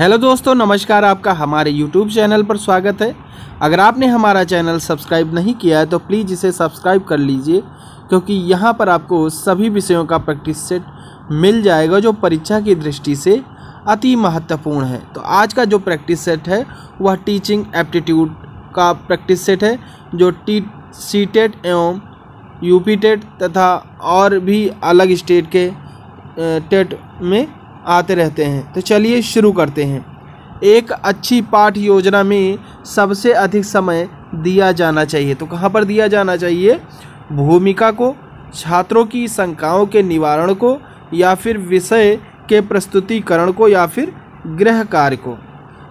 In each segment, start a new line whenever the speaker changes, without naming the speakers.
hello दोस्तों नमस्कार आपका हमारे यूट्यूब चैनल पर स्वागत है अगर आपने हमारा चैनल सब्सक्राइब नहीं किया है तो प्लीज़ इसे सब्सक्राइब कर लीजिए क्योंकि यहाँ पर आपको सभी विषयों का प्रैक्टिस सेट मिल जाएगा जो परीक्षा की दृष्टि से अति महत्वपूर्ण है तो आज का जो प्रैक्टिस सेट है वह टीचिंग एप्टीट्यूड का प्रैक्टिस सेट है जो टी सी टेट एवं यूपी टेट तथा और भी अलग स्टेट के टेट में आते रहते हैं तो चलिए शुरू करते हैं एक अच्छी पाठ योजना में सबसे अधिक समय दिया जाना चाहिए तो कहाँ पर दिया जाना चाहिए भूमिका को छात्रों की शंकाओं के निवारण को या फिर विषय के प्रस्तुतिकरण को या फिर गृह कार्य को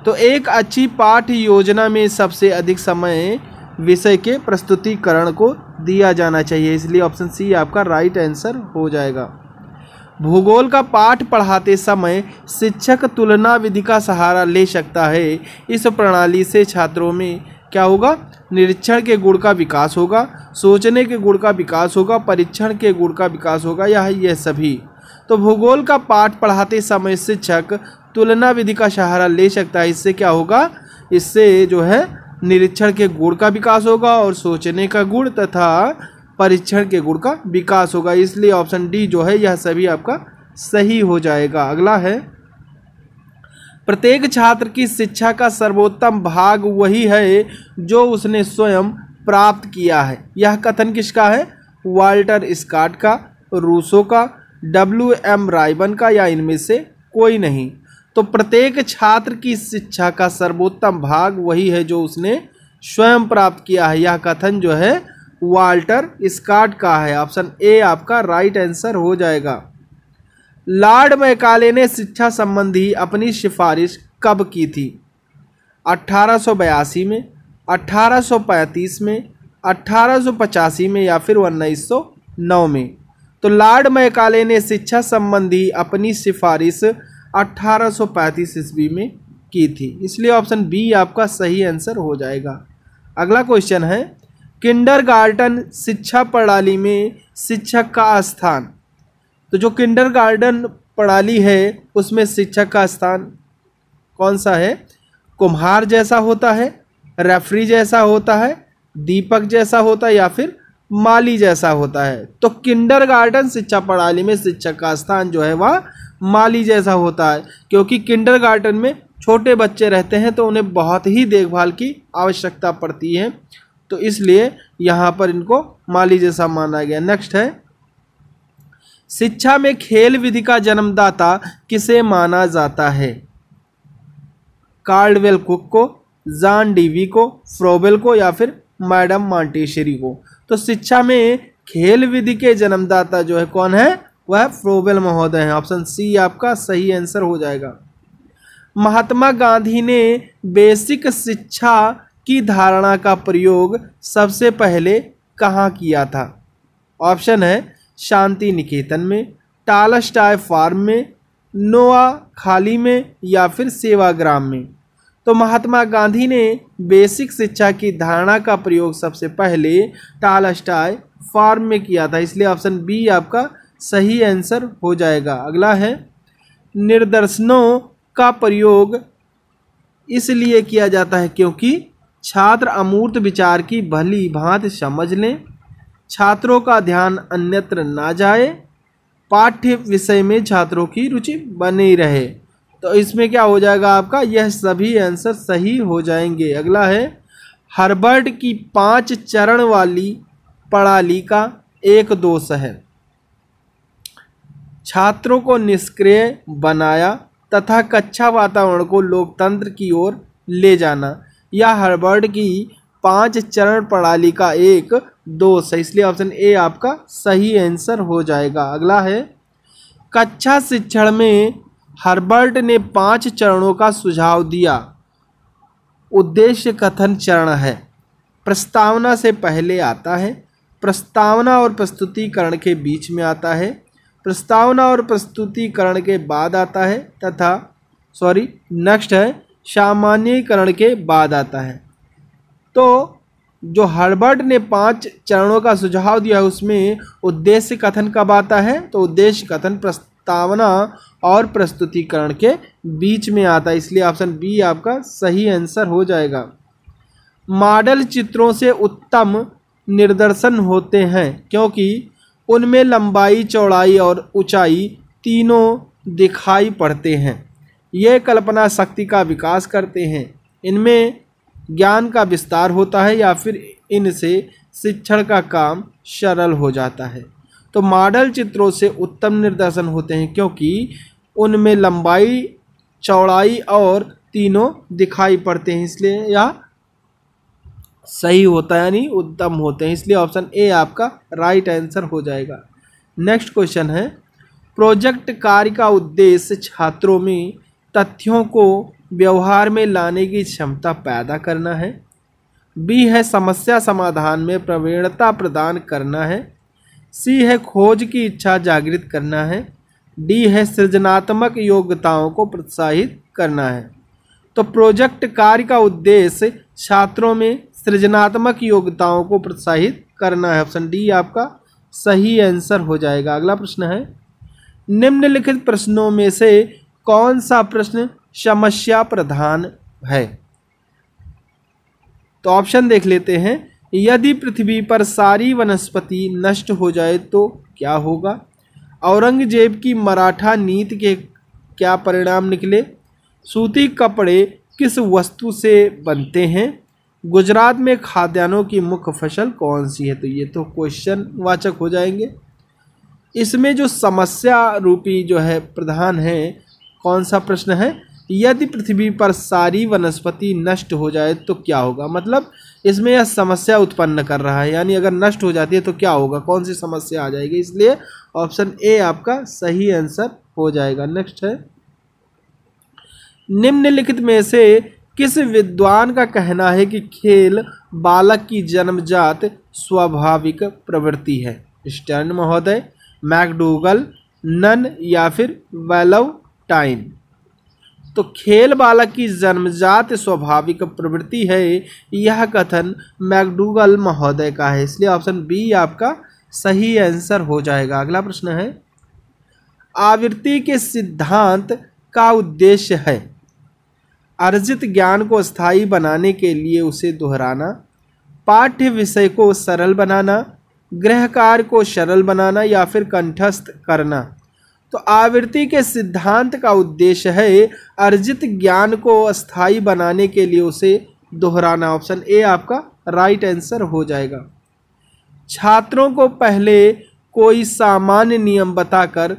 तो एक अच्छी पाठ योजना में सबसे अधिक समय विषय के प्रस्तुतिकरण को दिया जाना चाहिए इसलिए ऑप्शन सी आपका राइट आंसर हो जाएगा भूगोल का पाठ पढ़ाते समय शिक्षक तुलना विधि का सहारा ले सकता है इस प्रणाली से छात्रों में क्या होगा निरीक्षण के गुण का विकास होगा सोचने के गुण का विकास होगा परीक्षण के गुण का विकास होगा यह यह सभी तो भूगोल का पाठ पढ़ाते समय शिक्षक तुलना विधि का सहारा ले सकता है इससे क्या होगा इससे जो है निरीक्षण के गुण का विकास होगा और सोचने का गुण तथा परीक्षण के गुण का विकास होगा इसलिए ऑप्शन डी जो है यह सभी आपका सही हो जाएगा अगला है प्रत्येक छात्र की शिक्षा का सर्वोत्तम भाग वही है जो उसने स्वयं प्राप्त किया है यह कथन किसका है वाल्टर स्कॉट का रूसो का डब्ल्यू एम राइबन का या इनमें से कोई नहीं तो प्रत्येक छात्र की शिक्षा का सर्वोत्तम भाग वही है जो उसने स्वयं प्राप्त किया है यह कथन जो है वाल्टर स्कॉट का है ऑप्शन ए आपका राइट आंसर हो जाएगा लॉर्ड मैकाले ने शिक्षा संबंधी अपनी सिफारिश कब की थी अट्ठारह में अट्ठारह में अट्ठारह में या फिर नौ में तो लॉर्ड मैकाले ने शिक्षा संबंधी अपनी सिफारिश पैंतीस ईस्वी में की थी इसलिए ऑप्शन बी आपका सही आंसर हो जाएगा अगला क्वेश्चन है किंडरगार्टन शिक्षा प्रणाली में शिक्षक का स्थान तो जो किंडरगार्टन प्रणाली है उसमें शिक्षक का स्थान कौन सा है कुम्हार जैसा होता है रेफरी जैसा होता है दीपक जैसा होता है या फिर माली जैसा होता है तो किंडरगार्टन शिक्षा प्रणाली में शिक्षक का स्थान जो है वह माली जैसा होता है क्योंकि किंडरगार्टन में छोटे बच्चे रहते हैं तो उन्हें बहुत ही देखभाल की आवश्यकता पड़ती है तो इसलिए यहाँ पर इनको माली जैसा माना गया नेक्स्ट है शिक्षा में खेल विधि का जन्मदाता किसे माना जाता है कार्डवेल कुक को जान डीवी को फ्रोबेल को या फिर मैडम मांटेशरी को तो शिक्षा में खेल विधि के जन्मदाता जो है कौन है वह फ्रोबेल महोदय है ऑप्शन सी आपका सही आंसर हो जाएगा महात्मा गांधी ने बेसिक शिक्षा की धारणा का प्रयोग सबसे पहले कहाँ किया था ऑप्शन है शांति निकेतन में टालस्टाय फार्म में नोआ खाली में या फिर सेवाग्राम में तो महात्मा गांधी ने बेसिक शिक्षा की धारणा का प्रयोग सबसे पहले टालस्टाय फार्म में किया था इसलिए ऑप्शन बी आपका सही आंसर हो जाएगा अगला है निर्दर्शनों का प्रयोग इसलिए किया जाता है क्योंकि छात्र अमूर्त विचार की भली भांत समझ लें छात्रों का ध्यान अन्यत्र ना जाए पाठ्य विषय में छात्रों की रुचि बनी रहे तो इसमें क्या हो जाएगा आपका यह सभी आंसर सही हो जाएंगे अगला है हर्बर्ट की पांच चरण वाली प्रणाली का एक दोष है छात्रों को निष्क्रिय बनाया तथा कक्षा वातावरण को लोकतंत्र की ओर ले जाना या हर्बर्ट की पांच चरण प्रणाली का एक दोष है इसलिए ऑप्शन ए आपका सही आंसर हो जाएगा अगला है कक्षा शिक्षण में हर्बर्ट ने पांच चरणों का सुझाव दिया उद्देश्य कथन चरण है प्रस्तावना से पहले आता है प्रस्तावना और प्रस्तुतिकरण के बीच में आता है प्रस्तावना और प्रस्तुतिकरण के बाद आता है तथा सॉरी नेक्स्ट है सामान्यकरण के बाद आता है तो जो हर्बर्ट ने पांच चरणों का सुझाव दिया उसमें उद्देश्य कथन कब आता है तो उद्देश्य कथन प्रस्तावना और प्रस्तुतिकरण के बीच में आता है इसलिए ऑप्शन बी आपका सही आंसर हो जाएगा मॉडल चित्रों से उत्तम निर्दर्शन होते हैं क्योंकि उनमें लंबाई चौड़ाई और ऊंचाई तीनों दिखाई पड़ते हैं ये कल्पना शक्ति का विकास करते हैं इनमें ज्ञान का विस्तार होता है या फिर इनसे शिक्षण का काम सरल हो जाता है तो मॉडल चित्रों से उत्तम निर्देशन होते हैं क्योंकि उनमें लंबाई चौड़ाई और तीनों दिखाई पड़ते हैं इसलिए या सही होता है यानी उत्तम होते हैं इसलिए ऑप्शन ए आपका राइट आंसर हो जाएगा नेक्स्ट क्वेश्चन है प्रोजेक्ट कार्य का उद्देश्य छात्रों में तथ्यों को व्यवहार में लाने की क्षमता पैदा करना है बी है समस्या समाधान में प्रवीणता प्रदान करना है सी है खोज की इच्छा जागृत करना है डी है सृजनात्मक योग्यताओं को प्रोत्साहित करना है तो प्रोजेक्ट कार्य का उद्देश्य छात्रों में सृजनात्मक योग्यताओं को प्रोत्साहित करना है ऑप्शन डी आपका सही आंसर हो जाएगा अगला प्रश्न है निम्नलिखित प्रश्नों में से कौन सा प्रश्न समस्या प्रधान है तो ऑप्शन देख लेते हैं यदि पृथ्वी पर सारी वनस्पति नष्ट हो जाए तो क्या होगा औरंगजेब की मराठा नीति के क्या परिणाम निकले सूती कपड़े किस वस्तु से बनते हैं गुजरात में खाद्यान्नों की मुख्य फसल कौन सी है तो ये तो क्वेश्चन वाचक हो जाएंगे इसमें जो समस्या रूपी जो है प्रधान है कौन सा प्रश्न है यदि पृथ्वी पर सारी वनस्पति नष्ट हो जाए तो क्या होगा मतलब इसमें यह समस्या उत्पन्न कर रहा है यानी अगर नष्ट हो जाती है तो क्या होगा कौन सी समस्या आ जाएगी इसलिए ऑप्शन ए आपका सही आंसर हो जाएगा नेक्स्ट है निम्नलिखित में से किस विद्वान का कहना है कि खेल बालक की जन्मजात स्वाभाविक प्रवृत्ति है स्टर्न महोदय मैकडूगल नन या फिर वेलव टाइम तो खेल बालक की जन्मजात स्वाभाविक प्रवृत्ति है यह कथन मैकडूगल महोदय का है इसलिए ऑप्शन बी आपका सही आंसर हो जाएगा अगला प्रश्न है आवृत्ति के सिद्धांत का उद्देश्य है अर्जित ज्ञान को स्थायी बनाने के लिए उसे दोहराना पाठ्य विषय को सरल बनाना गृह कार्य को सरल बनाना या फिर कंठस्थ करना तो आवृत्ति के सिद्धांत का उद्देश्य है अर्जित ज्ञान को अस्थाई बनाने के लिए उसे दोहराना ऑप्शन ए आपका राइट आंसर हो जाएगा छात्रों को पहले कोई सामान्य नियम बताकर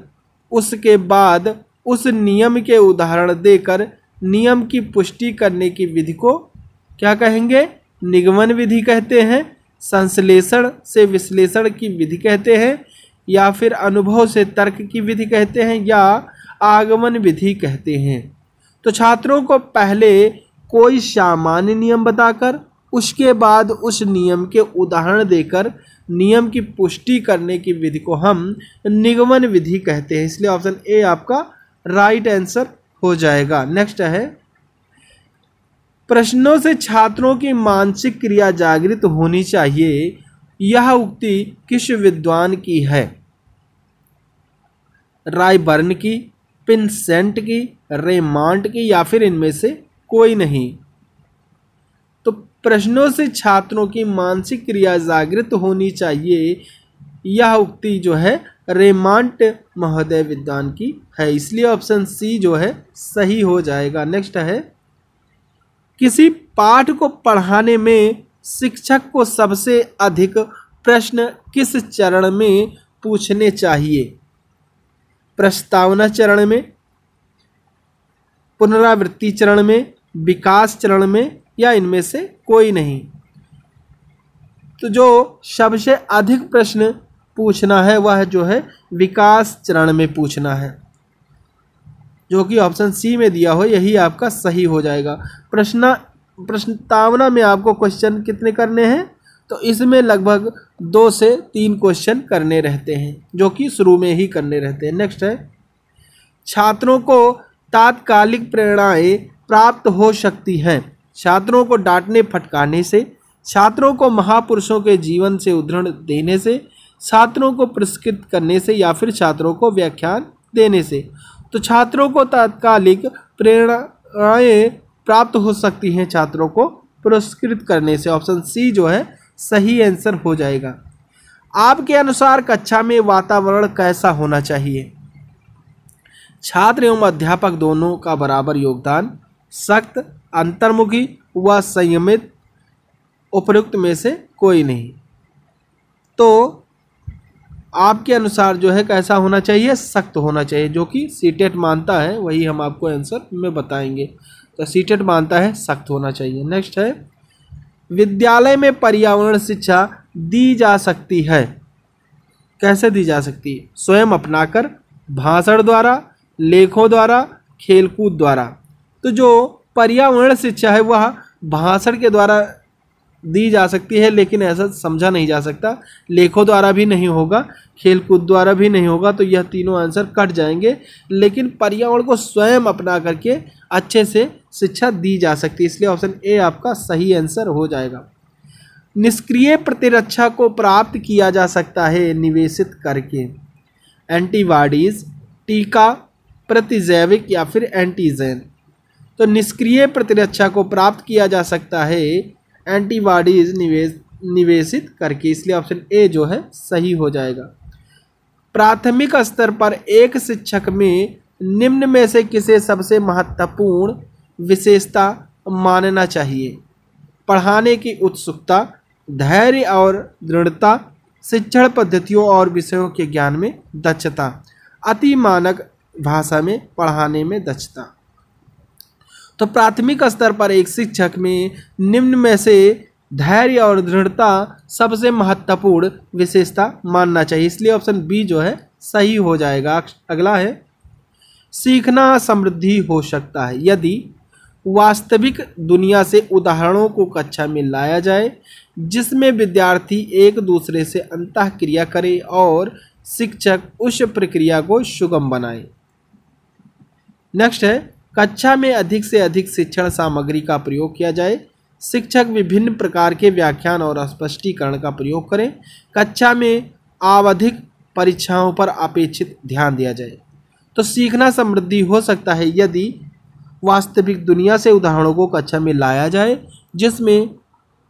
उसके बाद उस नियम के उदाहरण देकर नियम की पुष्टि करने की विधि को क्या कहेंगे निगमन विधि कहते हैं संश्लेषण से विश्लेषण की विधि कहते हैं या फिर अनुभव से तर्क की विधि कहते हैं या आगमन विधि कहते हैं तो छात्रों को पहले कोई सामान्य नियम बताकर उसके बाद उस नियम के उदाहरण देकर नियम की पुष्टि करने की विधि को हम निगमन विधि कहते हैं इसलिए ऑप्शन ए आपका राइट आंसर हो जाएगा नेक्स्ट है प्रश्नों से छात्रों की मानसिक क्रिया जागृत होनी चाहिए यह उक्ति किस विद्वान की है रायबर्न की पिनसेंट की रेमांड की या फिर इनमें से कोई नहीं तो प्रश्नों से छात्रों की मानसिक क्रिया जागृत होनी चाहिए यह उक्ति जो है रेमांट महोदय विद्वान की है इसलिए ऑप्शन सी जो है सही हो जाएगा नेक्स्ट है किसी पाठ को पढ़ाने में शिक्षक को सबसे अधिक प्रश्न किस चरण में पूछने चाहिए प्रस्तावना चरण में पुनरावृत्ति चरण में विकास चरण में या इनमें से कोई नहीं तो जो सबसे अधिक प्रश्न पूछना है वह जो है विकास चरण में पूछना है जो कि ऑप्शन सी में दिया हो यही आपका सही हो जाएगा प्रश्न प्रस्तावना में आपको क्वेश्चन कितने करने हैं तो इसमें लगभग दो से तीन क्वेश्चन करने रहते हैं जो कि शुरू में ही करने रहते हैं नेक्स्ट है छात्रों को तात्कालिक प्रेरणाएं प्राप्त हो सकती हैं छात्रों को डांटने फटकाने से छात्रों को महापुरुषों के जीवन से उदाहरण देने से छात्रों को पुरस्कृत करने से या फिर छात्रों को व्याख्यान देने से तो छात्रों को तात्कालिक प्रेरणाएँ प्राप्त हो सकती हैं छात्रों को पुरस्कृत करने से ऑप्शन सी जो है सही आंसर हो जाएगा आपके अनुसार कक्षा में वातावरण कैसा होना चाहिए छात्र एवं अध्यापक दोनों का बराबर योगदान सख्त अंतर्मुखी व संयमित उपयुक्त में से कोई नहीं तो आपके अनुसार जो है कैसा होना चाहिए सख्त होना चाहिए जो कि सीटेट e मानता है वही हम आपको आंसर में बताएंगे तो सीटेट e मानता है सख्त होना चाहिए नेक्स्ट है विद्यालय में पर्यावरण शिक्षा दी जा सकती है कैसे दी जा सकती है स्वयं अपनाकर भाषण द्वारा लेखों द्वारा खेलकूद द्वारा तो जो पर्यावरण शिक्षा है वह भाषण के द्वारा दी जा सकती है लेकिन ऐसा समझा नहीं जा सकता लेखों द्वारा भी नहीं होगा खेलकूद द्वारा भी नहीं होगा तो यह तीनों आंसर कट जाएंगे लेकिन पर्यावरण को स्वयं अपना करके अच्छे से शिक्षा दी जा सकती है इसलिए ऑप्शन ए आपका सही आंसर हो जाएगा निष्क्रिय प्रतिरक्षा को प्राप्त किया जा सकता है निवेशित करके एंटीबॉडीज टीका प्रतिजैविक या फिर एंटीजैन तो निष्क्रिय प्रतिरक्षा को प्राप्त किया जा सकता है एंटीबॉडीज निवेश निवेशित करके इसलिए ऑप्शन ए जो है सही हो जाएगा प्राथमिक स्तर पर एक शिक्षक में निम्न में से किसे सबसे महत्वपूर्ण विशेषता मानना चाहिए पढ़ाने की उत्सुकता धैर्य और दृढ़ता शिक्षण पद्धतियों और विषयों के ज्ञान में दक्षता अति मानक भाषा में पढ़ाने में दक्षता तो प्राथमिक स्तर पर एक शिक्षक में निम्न में से धैर्य और दृढ़ता सबसे महत्वपूर्ण विशेषता मानना चाहिए इसलिए ऑप्शन बी जो है सही हो जाएगा अगला है सीखना समृद्धि हो सकता है यदि वास्तविक दुनिया से उदाहरणों को कक्षा में लाया जाए जिसमें विद्यार्थी एक दूसरे से अंत क्रिया करे और शिक्षक उस प्रक्रिया को सुगम बनाए नेक्स्ट है कक्षा में अधिक से अधिक शिक्षण सामग्री का प्रयोग किया जाए शिक्षक विभिन्न प्रकार के व्याख्यान और स्पष्टीकरण का प्रयोग करें कक्षा में आवधिक परीक्षाओं पर अपेक्षित ध्यान दिया जाए तो सीखना समृद्धि हो सकता है यदि वास्तविक दुनिया से उदाहरणों को कक्षा में लाया जाए जिसमें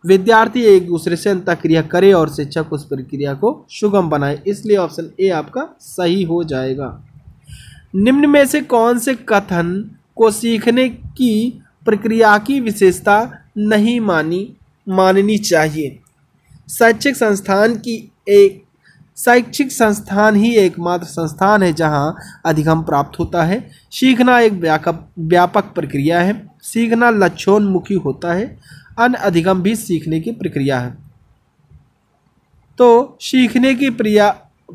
विद्यार्थी एक दूसरे से अंतक्रिया करे और शिक्षक उस प्रक्रिया को सुगम बनाए इसलिए ऑप्शन ए आपका सही हो जाएगा निम्न में से कौन से कथन को सीखने की प्रक्रिया की विशेषता नहीं मानी माननी चाहिए शैक्षिक संस्थान की एक शैक्षिक संस्थान ही एकमात्र संस्थान है जहां अधिगम प्राप्त होता है सीखना एक व्यापक व्यापक प्रक्रिया है सीखना लक्ष्योन्मुखी होता है अन्य अधिगम भी सीखने की प्रक्रिया है तो सीखने की प्रिया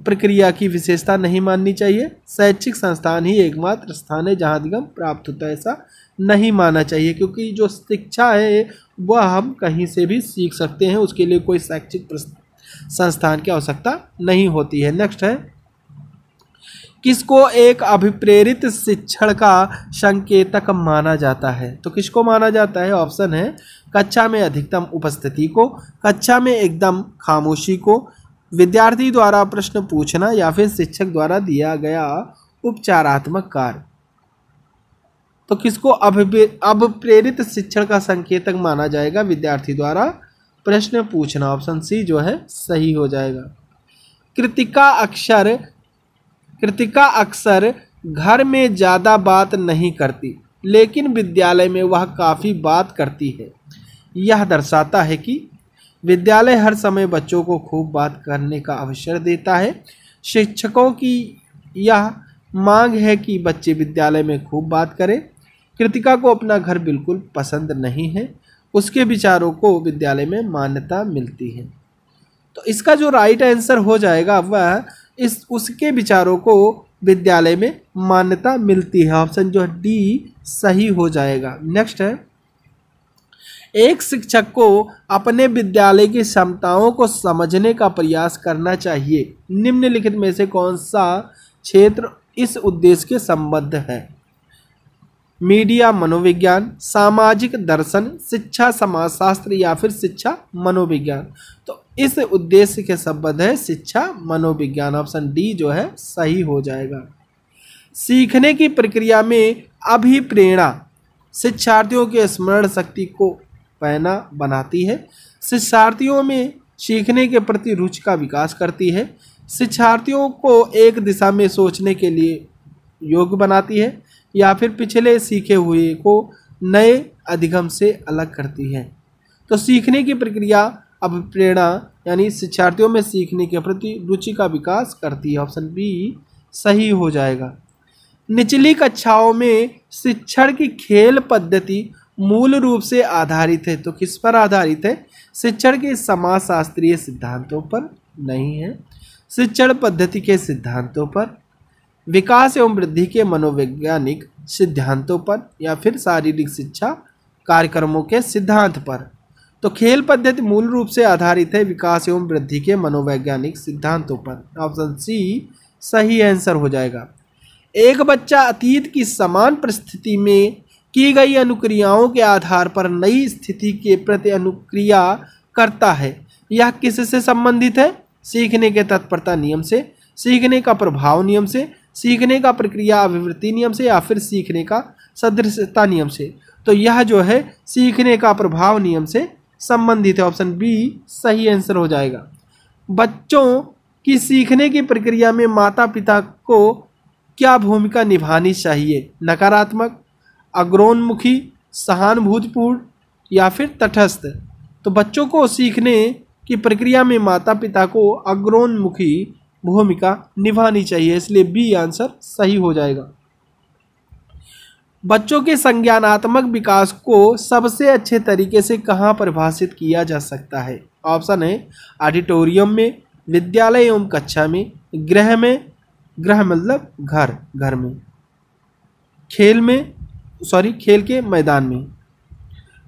प्रक्रिया की विशेषता नहीं माननी चाहिए शैक्षिक संस्थान ही एकमात्र स्थान है जहाँ अधिगम प्राप्त होता है ऐसा नहीं माना चाहिए क्योंकि जो शिक्षा है वह हम कहीं से भी सीख सकते हैं उसके लिए कोई शैक्षिक संस्थान की आवश्यकता नहीं होती है नेक्स्ट है किसको एक अभिप्रेरित शिक्षण का संकेतक माना जाता है तो किसको माना जाता है ऑप्शन है कक्षा में अधिकतम उपस्थिति को कक्षा में एकदम खामोशी को विद्यार्थी द्वारा प्रश्न पूछना या फिर शिक्षक द्वारा दिया गया उपचारात्मक कार्य तो किसको अब प्रेरित शिक्षण का संकेतक माना जाएगा विद्यार्थी द्वारा प्रश्न पूछना ऑप्शन सी जो है सही हो जाएगा कृतिका अक्षर कृतिका अक्सर घर में ज़्यादा बात नहीं करती लेकिन विद्यालय में वह काफ़ी बात करती है यह दर्शाता है कि विद्यालय हर समय बच्चों को खूब बात करने का अवसर देता है शिक्षकों की यह मांग है कि बच्चे विद्यालय में खूब बात करें कृतिका को अपना घर बिल्कुल पसंद नहीं है उसके विचारों को विद्यालय में मान्यता मिलती है तो इसका जो राइट आंसर हो जाएगा वह इस उसके विचारों को विद्यालय में मान्यता मिलती है ऑप्शन जो डी सही हो जाएगा नेक्स्ट है एक शिक्षक को अपने विद्यालय की क्षमताओं को समझने का प्रयास करना चाहिए निम्नलिखित में से कौन सा क्षेत्र इस उद्देश्य के संबद्ध है मीडिया मनोविज्ञान सामाजिक दर्शन शिक्षा समाजशास्त्र या फिर शिक्षा मनोविज्ञान तो इस उद्देश्य के संबद्ध है शिक्षा मनोविज्ञान ऑप्शन डी जो है सही हो जाएगा सीखने की प्रक्रिया में अभिप्रेरणा शिक्षार्थियों के स्मरण शक्ति को पैना बनाती है शिक्षार्थियों में सीखने के प्रति रुचि का विकास करती है शिक्षार्थियों को एक दिशा में सोचने के लिए योग्य बनाती है या फिर पिछले सीखे हुए को नए अधिगम से अलग करती है तो सीखने की प्रक्रिया अब प्रेरणा यानी शिक्षार्थियों में सीखने के प्रति रुचि का विकास करती है ऑप्शन बी सही हो जाएगा निचली कक्षाओं में शिक्षण की खेल पद्धति मूल रूप से आधारित है तो किस पर आधारित है शिक्षण के समाजशास्त्रीय सिद्धांतों पर नहीं है शिक्षण पद्धति के सिद्धांतों पर विकास एवं वृद्धि के मनोवैज्ञानिक सिद्धांतों पर या फिर शारीरिक शिक्षा कार्यक्रमों के सिद्धांत पर तो खेल पद्धति मूल रूप से आधारित है विकास एवं वृद्धि के मनोवैज्ञानिक सिद्धांतों पर ऑप्शन सी सही आंसर हो जाएगा एक बच्चा अतीत की समान परिस्थिति में की गई अनुक्रियाओं के आधार पर नई स्थिति के प्रति अनुक्रिया करता है यह किस से संबंधित है सीखने के तत्परता नियम से सीखने का प्रभाव नियम से सीखने का प्रक्रिया अभिवृत्ति नियम से या फिर सीखने का सदृशता नियम से तो यह जो है सीखने का प्रभाव नियम से संबंधित है ऑप्शन बी सही आंसर हो जाएगा बच्चों की सीखने की प्रक्रिया में माता पिता को क्या भूमिका निभानी चाहिए नकारात्मक अग्रोन्मुखी सहानुभूतिपूर्ण या फिर तटस्थ तो बच्चों को सीखने की प्रक्रिया में माता पिता को अग्रोन्मुखी भूमिका निभानी चाहिए इसलिए बी आंसर सही हो जाएगा बच्चों के संज्ञानात्मक विकास को सबसे अच्छे तरीके से कहाँ परिभाषित किया जा सकता है ऑप्शन है ऑडिटोरियम में विद्यालय एवं कक्षा में गृह में गृह मतलब घर घर में खेल में सॉरी खेल के मैदान में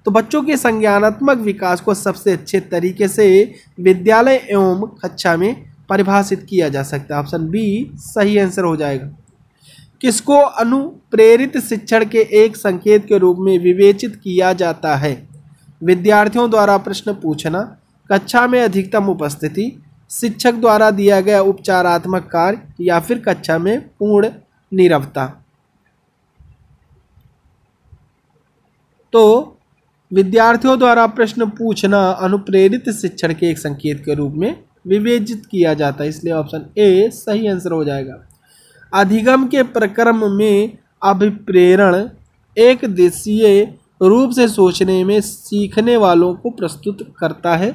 तो बच्चों के संज्ञानात्मक विकास को सबसे अच्छे तरीके से विद्यालय एवं कक्षा में परिभाषित किया जा सकता है ऑप्शन बी सही आंसर हो जाएगा किसको अनुप्रेरित शिक्षण के एक संकेत के रूप में विवेचित किया जाता है विद्यार्थियों द्वारा प्रश्न पूछना कक्षा में अधिकतम उपस्थिति शिक्षक द्वारा दिया गया उपचारात्मक कार्य या फिर कक्षा में पूर्ण निरवता तो विद्यार्थियों द्वारा प्रश्न पूछना अनुप्रेरित शिक्षण के एक संकेत के रूप में विवेचित किया जाता है इसलिए ऑप्शन ए सही आंसर हो जाएगा अधिगम के प्रक्रम में अभिप्रेरण एक देशीय रूप से सोचने में सीखने वालों को प्रस्तुत करता है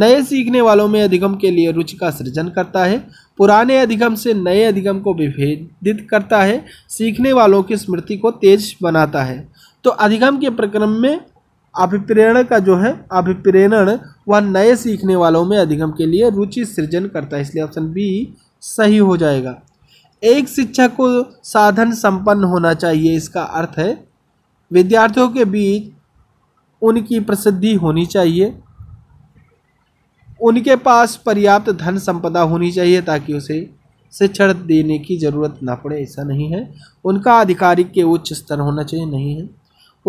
नए सीखने वालों में अधिगम के लिए रुचि का सृजन करता है पुराने अधिगम से नए अधिगम को विभेदित करता है सीखने वालों की स्मृति को तेज बनाता है तो अधिगम के प्रक्रम में अभिप्रेरण का जो है अभिप्रेरण वह नए सीखने वालों में अधिगम के लिए रुचि सृजन करता है इसलिए ऑप्शन बी सही हो जाएगा एक शिक्षक को साधन संपन्न होना चाहिए इसका अर्थ है विद्यार्थियों के बीच उनकी प्रसिद्धि होनी चाहिए उनके पास पर्याप्त धन संपदा होनी चाहिए ताकि उसे शिक्षण देने की ज़रूरत ना पड़े ऐसा नहीं है उनका आधिकारिक के उच्च स्तर होना चाहिए नहीं है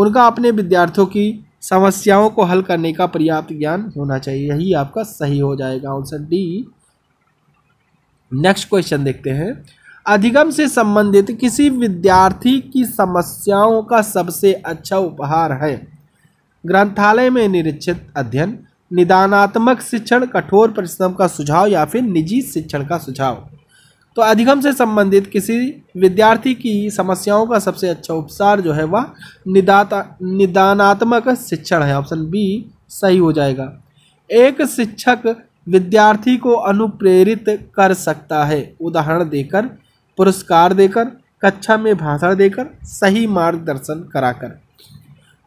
उनका अपने विद्यार्थियों की समस्याओं को हल करने का पर्याप्त ज्ञान होना चाहिए यही आपका सही हो जाएगा आंसर डी नेक्स्ट क्वेश्चन देखते हैं अधिगम से संबंधित किसी विद्यार्थी की समस्याओं का सबसे अच्छा उपहार है ग्रंथालय में निरीक्षित अध्ययन निदानात्मक शिक्षण कठोर परिश्रम का सुझाव या फिर निजी शिक्षण का सुझाव तो अधिगम से संबंधित किसी विद्यार्थी की समस्याओं का सबसे अच्छा उपचार जो है वह निदाता निदानात्मक शिक्षण है ऑप्शन बी सही हो जाएगा एक शिक्षक विद्यार्थी को अनुप्रेरित कर सकता है उदाहरण देकर पुरस्कार देकर कक्षा में भाषण देकर सही मार्गदर्शन कराकर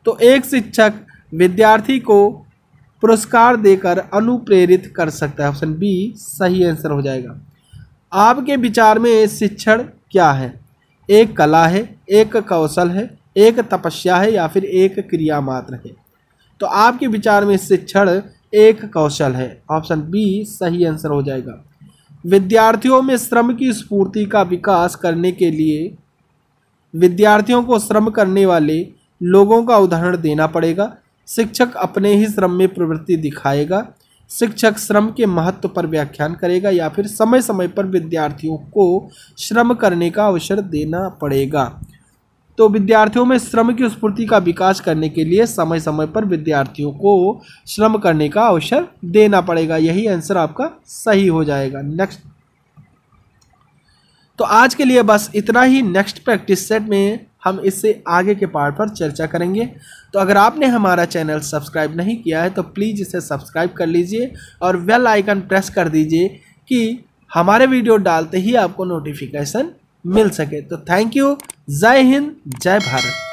तो एक शिक्षक विद्यार्थी को पुरस्कार देकर अनुप्रेरित कर सकता है ऑप्शन बी सही आंसर हो जाएगा आपके विचार में शिक्षण क्या है एक कला है एक कौशल है एक तपस्या है या फिर एक क्रिया मात्र है तो आपके विचार में शिक्षण एक कौशल है ऑप्शन बी सही आंसर हो जाएगा विद्यार्थियों में श्रम की स्फूर्ति का विकास करने के लिए विद्यार्थियों को श्रम करने वाले लोगों का उदाहरण देना पड़ेगा शिक्षक अपने ही श्रम में प्रवृत्ति दिखाएगा शिक्षक श्रम के महत्व पर व्याख्यान करेगा या फिर समय समय पर विद्यार्थियों को श्रम करने का अवसर देना पड़ेगा तो विद्यार्थियों में श्रम की स्फूर्ति का विकास करने के लिए समय समय पर विद्यार्थियों को श्रम करने का अवसर देना पड़ेगा यही आंसर आपका सही हो जाएगा नेक्स्ट तो आज के लिए बस इतना ही नेक्स्ट प्रैक्टिस सेट में हम इससे आगे के पार्ट पर चर्चा करेंगे तो अगर आपने हमारा चैनल सब्सक्राइब नहीं किया है तो प्लीज़ इसे सब्सक्राइब कर लीजिए और वेल आइकन प्रेस कर दीजिए कि हमारे वीडियो डालते ही आपको नोटिफिकेशन मिल सके तो थैंक यू जय हिंद जय भारत